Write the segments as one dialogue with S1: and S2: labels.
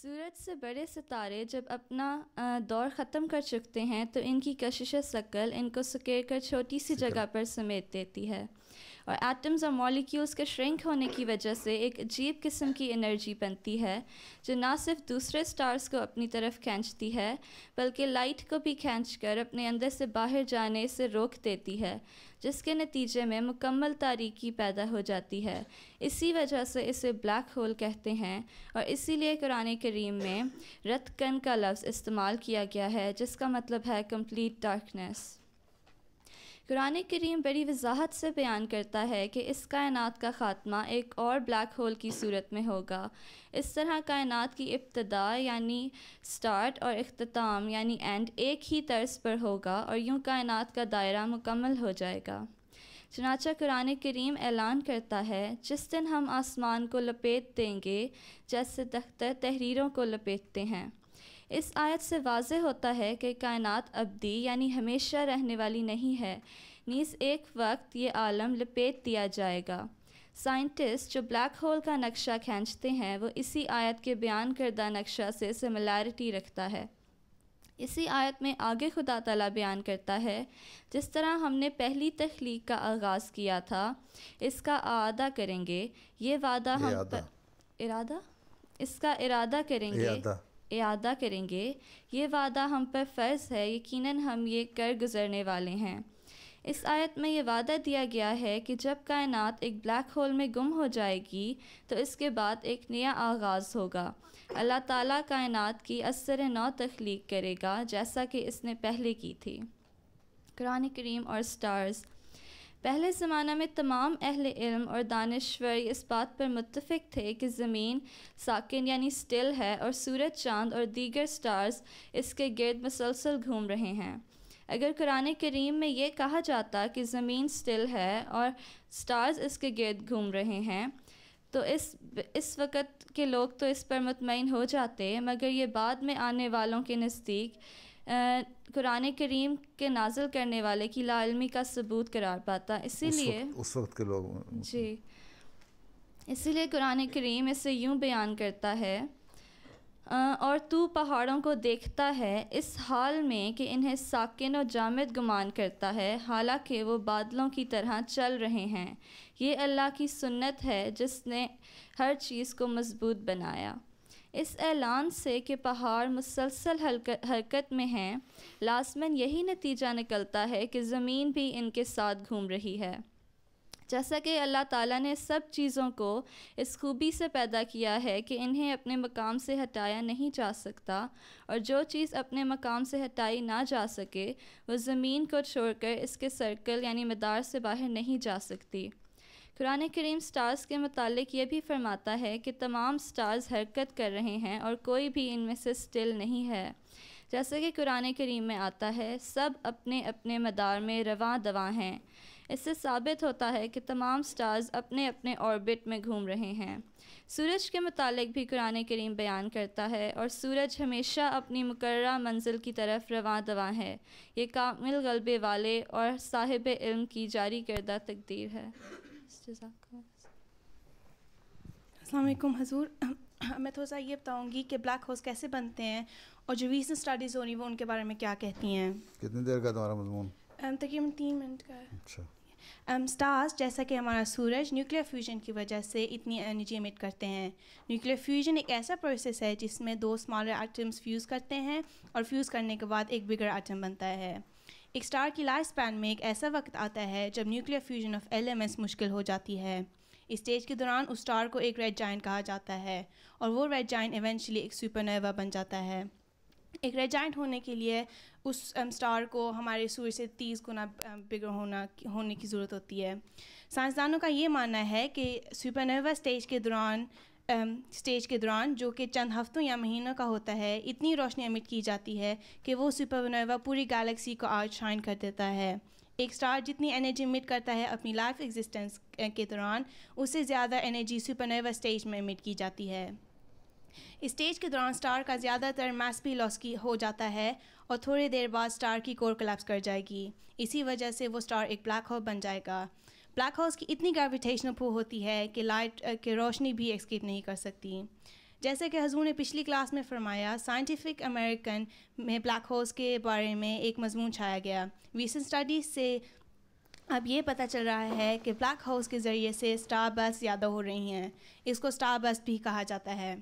S1: सूरज से बड़े सितारे जब अपना दौर ख़त्म कर चुकते हैं तो इनकी कशिश शक्ल इनको सकेर कर छोटी सी जगह पर समेट देती है और एटम्स और मॉलिक्यूल्स के श्रिंक होने की वजह से एक अजीब किस्म की एनर्जी बनती है जो ना सिर्फ दूसरे स्टार्स को अपनी तरफ खींचती है बल्कि लाइट को भी खींच कर अपने अंदर से बाहर जाने से रोक देती है जिसके नतीजे में मुकम्मल तारीकी पैदा हो जाती है इसी वजह से इसे ब्लैक होल कहते हैं और इसीलिए कुरान करीम में रतकन का लफ्ज़ इस्तेमाल किया गया है जिसका मतलब है कम्प्लीट डार्कनेस कुरान करीम बड़ी वजाहत से बयान करता है कि इस कायनात का ख़ात्मा एक और ब्लैक होल की सूरत में होगा इस तरह कायनात की इब्तदा यानी स्टार्ट और अख्ताम यानी एंड एक ही तर्ज पर होगा और यूँ कायनात का दायरा मुकम्मल हो जाएगा चनाचा कुरान करीम ऐलान करता है जिस दिन हम आसमान को लपेट देंगे जैसे दख्तर तहरीरों को लपेटते हैं इस आयत से वाज होता है कि कायनात अबदी यानी हमेशा रहने वाली नहीं है नीस एक वक्त ये आलम लपेट दिया जाएगा साइंटिस्ट जो ब्लैक होल का नक्शा खींचते हैं वो इसी आयत के बयान करदा नक्शा से सिमिलैरिटी रखता है इसी आयत में आगे खुदा तला बयान करता है जिस तरह हमने पहली तख्लीक का आगाज़ किया था इसका अदा करेंगे ये वादा हम इरादा इसका इरादा करेंगे अदा करेंगे ये वादा हम पर फ़र्ज़ है यकीनन हम ये कर गुज़रने वाले हैं इस आयत में यह वादा दिया गया है कि जब कायनात एक ब्लैक होल में गुम हो जाएगी तो इसके बाद एक नया आगाज़ होगा अल्लाह ताला कायनात की असर नौ तख्लीक करेगा जैसा कि इसने पहले की थी कुरान करीम और स्टार्स पहले ज़माना में तमाम अहल इल्म और दानश्वर इस बात पर मुतफ़ थे कि ज़मीन साकिन यानी स्टिल है और सूरज चांद और दीगर स्टार्स इसके गर्द मसलसल घूम रहे हैं अगर कुरान करीम में ये कहा जाता कि ज़मीन स्टिल है और स्टार्स इसके गर्द घूम रहे हैं तो इस इस वक़्त के लोग तो इस पर मतमिन हो जाते मगर ये बाद में आने वालों के नज़दीक कुरान करीम के नाजिल करने वाले की लालमी का सबूत करार पाता इसीलिए उस, वक्त के लोग जी इसीलिए कुरान करीम इसे यूँ बयान करता है और तू पहाड़ों को देखता है इस हाल में कि इन्हें साकिन और जामद गुमान करता है हालांकि वो बादलों की तरह चल रहे हैं ये अल्लाह की सुन्नत है जिसने हर चीज़ को मजबूत बनाया इस ऐलान से कि पहाड़ मुसलसल हरकत में हैं लाजमन यही नतीजा निकलता है कि ज़मीन भी इनके साथ घूम रही है जैसा कि अल्लाह ताला ने सब चीज़ों को इस खूबी से पैदा किया है कि इन्हें अपने मकाम से हटाया नहीं जा सकता और जो चीज़ अपने मकाम से हटाई ना जा सके वो ज़मीन को छोड़कर इसके सर्कल यानी मदार से बाहर नहीं जा सकती कुरान करीम स्टार्स के मतलब ये भी फरमाता है कि तमाम स्टार्स हरकत कर रहे हैं और कोई भी इनमें से स्टिल नहीं है जैसे कि कुरान करीम में आता है सब अपने अपने मदार में रवा दवा हैं इससे साबित होता है कि तमाम स्टार्स अपने अपने ऑर्बिट में घूम रहे हैं सूरज के मतलब भी कुरान करीम बयान करता है और सूरज हमेशा अपनी मुकर मंजिल की तरफ रवा दवा है ये कामिल गलबे वाले और साहिब इल्म की जारी करदा तकदीर है
S2: अलमैकम हजूर मैं थोड़ा सा ये बताऊँगी कि ब्लैक होल्स कैसे बनते हैं और जो रीसेंट स्टडीज़ हो रही वो उनके बारे में क्या कहती हैं
S3: कितनी देर का तुम्हारा मजमून
S2: तकरीबन तीन मिनट का अच्छा स्टार्स जैसा कि हमारा सूरज न्यूक्लियर फ्यूजन की वजह से इतनी एनर्जी एमिट करते हैं न्यूक्लियर फ्यूजन एक ऐसा प्रोसेस है जिसमें दो स्मॉलर आइटम्स फ्यूज़ करते हैं और फ्यूज़ करने के बाद एक बिगर आइटम बनता है एक स्टार की लाइफ स्पैन में एक ऐसा वक्त आता है जब न्यूक्लियर फ्यूजन ऑफ एलिमेंट्स मुश्किल हो जाती है इस स्टेज के दौरान उस स्टार को एक रेड जाइन कहा जाता है और वो रेड जाइन इवेंचुअली एक सुपरनोवा बन जाता है एक रेड जाइंट होने के लिए उस स्टार को हमारे सूर्य से तीस गुना बिगड़ होना होने की ज़रूरत होती है साइंसदानों का ये मानना है कि सुपरनोवा स्टेज के दौरान स्टेज के दौरान जो कि चंद हफ्तों या महीनों का होता है इतनी रोशनी एमिट की जाती है कि वो सुपरनोवा पूरी गैलेक्सी को आज शाइन कर देता है एक स्टार जितनी एनर्जी इमिट करता है अपनी लाइफ एग्जिस्टेंस के दौरान उससे ज़्यादा एनर्जी सुपरनोवा स्टेज में इमिट की जाती है स्टेज के दौरान स्टार का ज़्यादातर मास भी लॉस की हो जाता है और थोड़ी देर बाद स्टार की कोर कलेप्स कर जाएगी इसी वजह से वो स्टार एक ब्लैक होल बन जाएगा ब्लैक होल्स की इतनी ग्रेविटेशनल पुल होती है कि लाइट की रोशनी भी एक्सकेप नहीं कर सकती जैसे कि हजूर ने पिछली क्लास में फरमाया साइंटिफिक अमेरिकन में ब्लैक होल्स के बारे में एक मजमून छाया गया रिसेंट स्टडीज़ से अब ये पता चल रहा है कि ब्लैक होल्स के ज़रिए से स्टार बस ज़्यादा हो रही हैं इसको स्टार बस भी कहा जाता है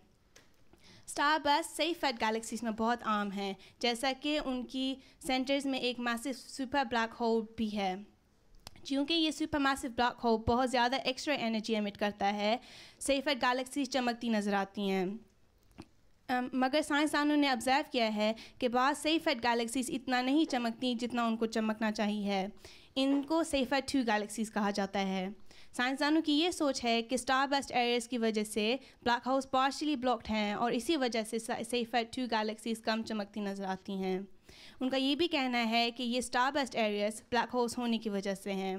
S2: स्टार बस सही फैट गैलेक्सीज में बहुत आम हैं जैसा कि उनकी सेंटर्स में एक मैसिव सुपर ब्लैक होल भी है क्योंकि ये सुपरमासिव ब्लैक होल बहुत ज़्यादा एक्स्ट्रा एनर्जी एमिट करता है सेफर गैलेक्सी चमकती नज़र आती हैं Um, मगर साइंसदानों ने ऑब्ज़र्व किया है कि बाद सेफेट गैलेक्सीज इतना नहीं चमकती जितना उनको चमकना चाहिए है इनको सेफेट टू गैलेक्सीज कहा जाता है साइंसदानों की ये सोच है कि स्टार बेस्ट एरियस की वजह से ब्लैक हाउस पार्शली ब्लॉक्ड हैं और इसी वजह से सेफेट टू गैलेक्सीज कम चमकती नज़र आती हैं उनका ये भी कहना है कि ये starburst areas black holes होने की वजह से हैं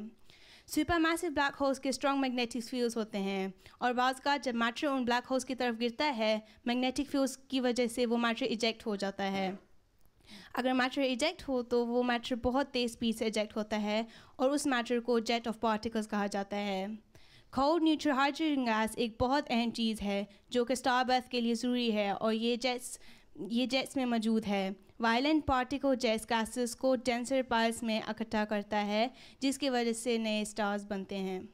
S2: सुपर मैसिव ब्लैक होल्स के स्ट्रॉन्ग मैग्नेटिक फील्ड्स होते हैं और बाज का जब मैटर उन ब्लैक होल्स की तरफ गिरता है मैग्नेटिक फील्ड्स की वजह से वो मैटर इजेक्ट हो जाता है अगर मैटर इजेक्ट हो तो वो मैटर बहुत तेज़ स्पीड से इजेक्ट होता है और उस मैटर को जेट ऑफ पार्टिकल्स कहा जाता है कोल्ड न्यूट्रल हाइड्रोजन गैस एक बहुत अहम चीज़ है जो कि स्टार बर्थ के लिए ज़रूरी है और ये जेट्स ये जेट्स में मौजूद है वायलेंट पार्टिको जेट्स गैसेस को डेंसर पार्स में इकट्ठा करता है जिसकी वजह से नए स्टार्स बनते हैं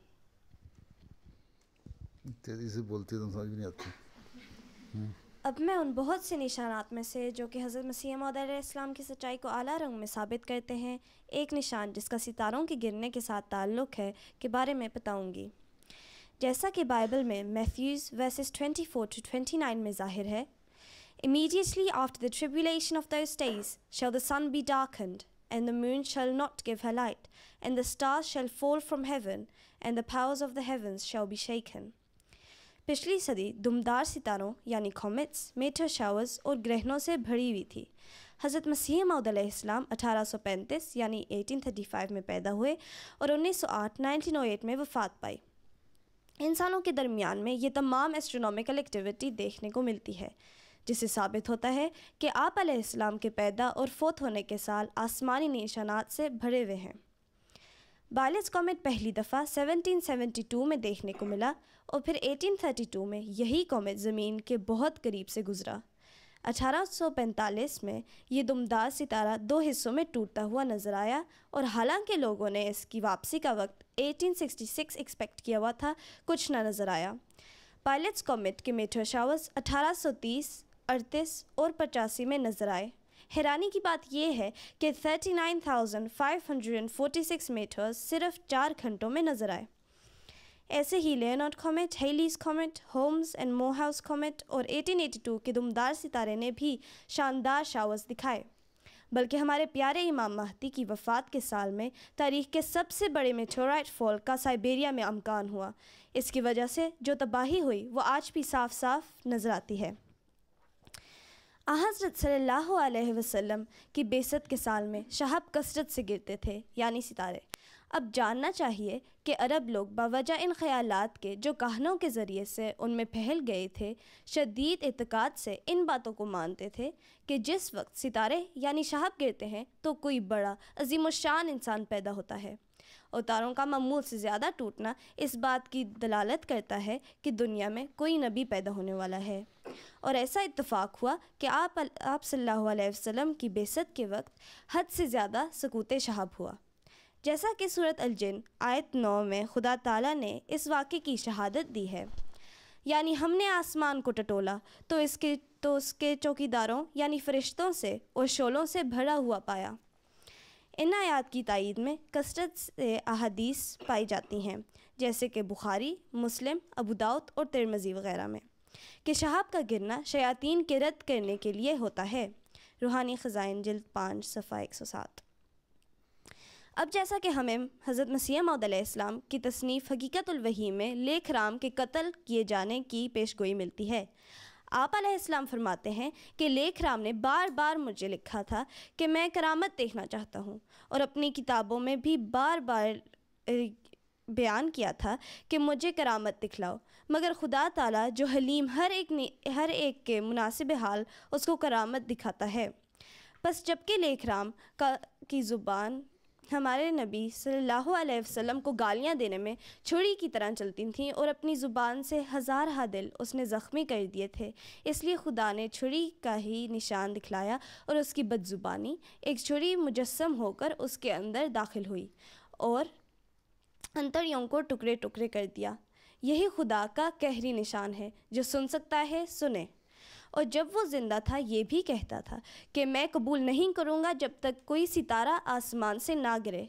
S3: तेजी से बोलती तो समझ नहीं आती
S4: हम्म। अब मैं उन बहुत से निशानात में से जो कि हज़रत मसीह इस्लाम की सच्चाई को आला रंग में साबित करते हैं एक निशान जिसका सितारों के गिरने के साथ ताल्लुक़ है के बारे में बताऊंगी जैसा कि बाइबल में मैथ्यूज़ वर्सेस 24 टू 29 में जाहिर है Immediately after the tribulation of those days shall the sun be darkened, and the moon shall not give her light, and the stars shall fall from heaven, and the powers of the heavens shall be shaken. पिछली सदी दुमदार सितारों यानी comets matter showers और ग्रहणों से भरी हुई थी हज़रत मसीह मऊद मऊदलाम 1835 यानी 1835 में पैदा हुए और 1908 1908 में वफात पाई इंसानों के दरमियान में ये तमाम एस्ट्रोनॉमिकल एक्टिविटी देखने को मिलती है जिसे साबित होता है कि आप आसमाम के पैदा और फोत होने के साल आसमानी निशानात से भरे हुए हैं बालिस कॉमेट पहली दफ़ा 1772 में देखने को मिला और फिर 1832 में यही कॉमेट ज़मीन के बहुत करीब से गुजरा 1845 में ये दुमदार सितारा दो हिस्सों में टूटता हुआ नजर आया और हालांकि लोगों ने इसकी वापसी का वक्त 1866 एक्सपेक्ट किया हुआ था कुछ ना नज़र आया पायलट्स कॉमेट के मेटर शावर्स 1830 अड़तीस और पचासी में नजर आए हैरानी की बात यह है कि 39,546 मीटर सिर्फ चार घंटों में नजर आए ऐसे ही लेनॉट comet Halley's comet Holmes and मोहाउस कॉमेट और 1882 के दुमदार सितारे ने भी शानदार शावर्स दिखाए बल्कि हमारे प्यारे इमाम महती की वफ़ात के साल में तारीख के सबसे बड़े मेटोराइट फॉल का साइबेरिया में अमकान हुआ इसकी वजह से जो तबाही हुई वो आज भी साफ साफ नज़र आती है हज़रत सल्लल्लाहु अलैहि वसल्लम की बेसत के साल में शहब कसरत से गिरते थे यानी सितारे अब जानना चाहिए कि अरब लोग बावजह इन ख़्याल के जो कहनों के ज़रिए से उनमें फैल गए थे शदीद एतक़ाद से इन बातों को मानते थे कि जिस वक्त सितारे यानी शहब गिरते हैं तो कोई बड़ा अजीम शान इंसान पैदा होता है और तारों का मामूल से ज़्यादा टूटना इस बात की दलालत करता है कि दुनिया में कोई नबी पैदा होने वाला है और ऐसा इतफ़ाक़ हुआ कि आप आप सल्लल्लाहु अलैहि वसल्लम की बेसत के वक्त हद से ज़्यादा सकूत शहाब हुआ जैसा कि सूरत अलजिन आयत नौ में खुदा ताला ने इस वाक़े की शहादत दी है यानी हमने आसमान को टटोला तो इसके तो उसके चौकीदारों यानी फरिश्तों से और शोलों से भरा हुआ पाया इन आयात की तइद में कसरत से अहादीस पाई जाती हैं जैसे कि बुखारी मुस्लिम अबूदाउत और तिरमजी वगैरह में कि शहाब का गिरना शयातीन के रद्द करने के लिए होता है रूहानी ख़जाइन जल्द पाँच सफ़ा एक सौ सात अब जैसा कि हमें हज़रत मसीह मौदाम की तसनीफ़ हकीकतवही में लेख राम के कत्ल किए जाने की पेशगोई मिलती है आप आसमाम फरमाते हैं कि लेख राम ने बार बार मुझे लिखा था कि मैं करामत देखना चाहता हूँ और अपनी किताबों में भी बार बार बयान किया था कि मुझे करामत दिखलाओ मगर खुदा ताला जो हलीम हर एक ने हर एक के मुनासिब हाल उसको करामत दिखाता है बस जबकि लेख राम का की ज़ुबान हमारे नबी सल्लल्लाहु अलैहि वसल्लम को गालियां देने में छुरी की तरह चलती थीं और अपनी ज़ुबान से हज़ार हा दिल उसने ज़ख्मी कर दिए थे इसलिए खुदा ने छुरी का ही निशान दिखलाया और उसकी बदज़ुबानी एक छुरी मुजस्म होकर उसके अंदर दाखिल हुई और अंतरियों को टुकड़े टुकड़े कर दिया यही खुदा का कहरी निशान है जो सुन सकता है सुने और जब वो ज़िंदा था ये भी कहता था कि मैं कबूल नहीं करूँगा जब तक कोई सितारा आसमान से ना गिरे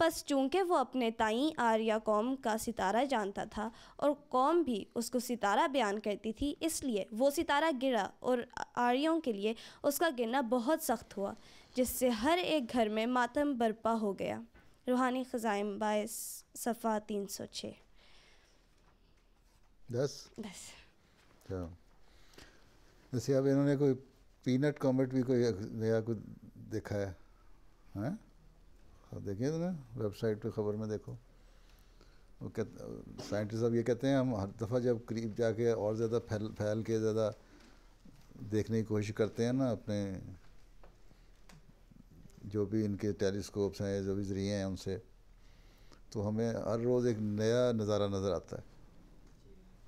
S4: बस चूँकि वो अपने ताई आर्या कौम का सितारा जानता था और कौम भी उसको सितारा बयान करती थी इसलिए वो सितारा गिरा और आर्यों के लिए उसका गिरना बहुत सख्त हुआ जिससे हर एक घर में मातम बर्पा हो गया रूहानी ख़जाइम बाईस सफ़ा तीन सौ छः
S3: दस बस जैसे अब इन्होंने कोई पीनट कॉमेट भी कोई नया कुछ देखा है हैं अब देखिए ना वेबसाइट पे खबर में देखो वो कहते साइंटिस्ट अब ये कहते हैं हम हर दफ़ा जब करीब जाके और ज़्यादा फैल फैल के ज़्यादा देखने की कोशिश करते हैं ना अपने जो भी इनके टेलीस्कोप्स हैं जो भी जरिए हैं उनसे तो हमें हर रोज़ एक नया नज़ारा नज़र आता है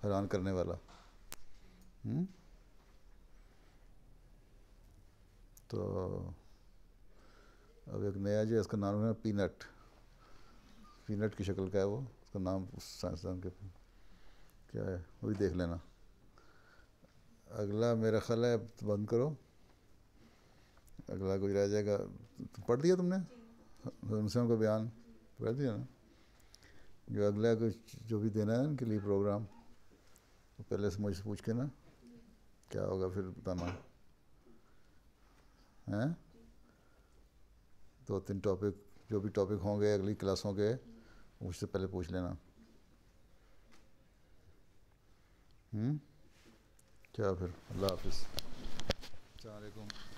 S3: हैरान करने वाला हुँ? हम्म? तो अब एक नया जो है इसका नाम है पीनट पीनट की शक्ल का है वो उसका नाम उस साइंसदान के क्या है वो भी देख लेना अगला मेरा ख्याल है तो बंद करो अगला कोई रह जाएगा तो पढ़ दिया तुमने उनसे का बयान पढ़ दिया ना जो अगला कुछ जो भी देना है उनके लिए प्रोग्राम तो पहले से मुझसे पूछ के ना क्या होगा फिर बताना हैं दो तीन टॉपिक जो भी टॉपिक होंगे अगली क्लासों के उससे पहले पूछ लेना हम्म? क्या फिर अल्लाह हाफिज़
S1: अलकुम